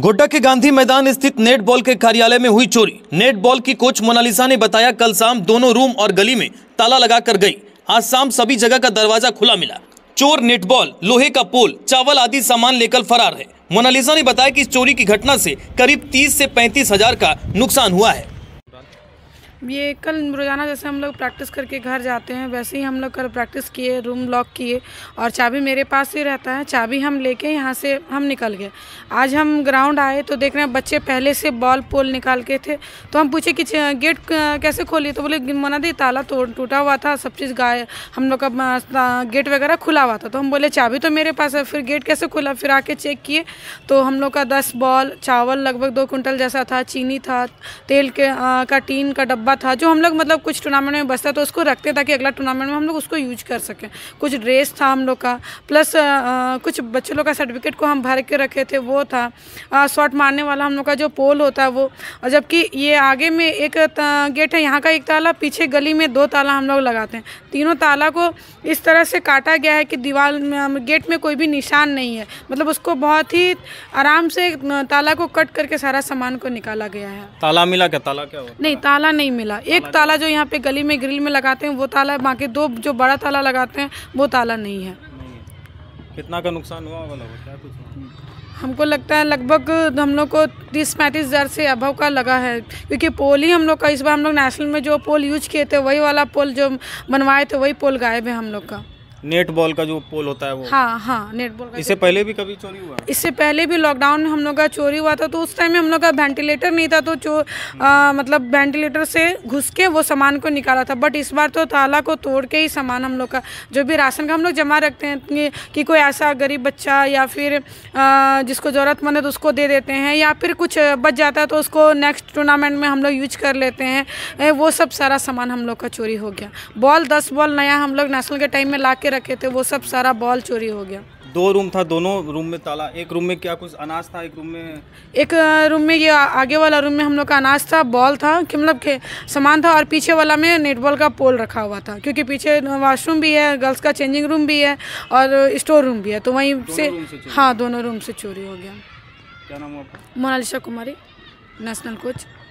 गोड्डा के गांधी मैदान स्थित नेट बॉल के कार्यालय में हुई चोरी नेट बॉल की कोच मोनालिसा ने बताया कल शाम दोनों रूम और गली में ताला लगा कर गई आज शाम सभी जगह का दरवाजा खुला मिला चोर नेट बॉल लोहे का पोल चावल आदि सामान लेकर फरार है मोनालिसा ने बताया कि इस चोरी की घटना से करीब तीस से पैंतीस हजार का नुकसान हुआ है ये कल रोज़ाना जैसे हम लोग प्रैक्टिस करके घर जाते हैं वैसे ही हम लोग कल प्रैक्टिस किए रूम लॉक किए और चाबी मेरे पास ही रहता है चाबी हम लेके यहाँ से हम निकल गए आज हम ग्राउंड आए तो देख रहे हैं बच्चे पहले से बॉल पोल निकाल के थे तो हम पूछे कि गेट कैसे खोली तो बोले मना दी ताला तोड़ टूटा हुआ था सब चीज़ गाय हम लोग का गेट वगैरह खुला हुआ था तो हम बोले चाबी तो मेरे पास है फिर गेट कैसे खुला फिर आके चेक किए तो हम लोग का दस बॉल चावल लगभग दो कुंटल जैसा था चीनी था तेल के का टीन का डब्बा डब्बा था जो हम लोग मतलब कुछ टूर्नामेंट में बचता तो उसको रखते ताकि अगला टूर्नामेंट में हम लोग उसको यूज कर सकें कुछ ड्रेस था हम लोग का प्लस आ, कुछ बच्चों लोग का सर्टिफिकेट को हम भर के रखे थे वो था शॉट मारने वाला हम लोग का जो पोल होता है वो जबकि ये आगे में एक गेट है यहाँ का एक ताला पीछे गली में दो ताला हम लोग लगाते हैं तीनों ताला को इस तरह से काटा गया है कि दीवार गेट में कोई भी निशान नहीं है मतलब उसको बहुत ही आराम से ताला को कट करके सारा सामान को निकाला गया है ताला मिला क्या ताला क्या हुआ? नहीं ताला नहीं मिला एक ताला जो यहाँ पे गली में ग्रिल में लगाते हैं वो ताला है बाकी दो जो बड़ा ताला लगाते हैं वो ताला नहीं है कितना का नुकसान हुआ क्या कुछ हमको लगता है लगभग हम लोग को तीस पैंतीस हज़ार से अभव का लगा है क्योंकि पोल ही हम लोग का इस बार हम लोग नेशनल में जो पोल यूज किए थे वही वाला पोल जो बनवाए थे वही पोल गायब है हम लोग का नेट बॉल का जो पोल होता है वो हाँ हाँ नेट बॉल का इससे पहले भी कभी चोरी हुआ इससे पहले भी लॉकडाउन में हम लोग का चोरी हुआ था तो उस टाइम में हम लोग का वेंटिलेटर नहीं था तो चो आ, मतलब वेंटिलेटर से घुस के वो सामान को निकाला था बट इस बार तो ताला को तोड़ के ही सामान हम लोग का जो भी राशन का हम लोग जमा रखते हैं कि कोई ऐसा गरीब बच्चा या फिर आ, जिसको ज़रूरतमंद है तो उसको दे देते हैं या फिर कुछ बच जाता है तो उसको नेक्स्ट टूर्नामेंट में हम लोग यूज कर लेते हैं वो सब सारा सामान हम लोग का चोरी हो गया बॉल दस बॉल नया हम लोग नेशनल के टाइम में ला के रखे थे वो सब सारा बॉल चोरी हो गया दो रूम था दोनों रूम में ताला एक रूम में क्या कुछ अनाज था एक रूम में एक रूम में ये आगे वाला रूम में हम लोग का अनाज था बॉल था कि मतलब के सामान था और पीछे वाला में नेटबॉल का पोल रखा हुआ था क्योंकि पीछे वॉशरूम भी है गर्ल्स का चेंजिंग रूम भी है और स्टोर रूम भी है तो वहीं से, से हाँ दोनों रूम से चोरी हो गया क्या नाम मोनालिशा कुमारी नेशनल कोच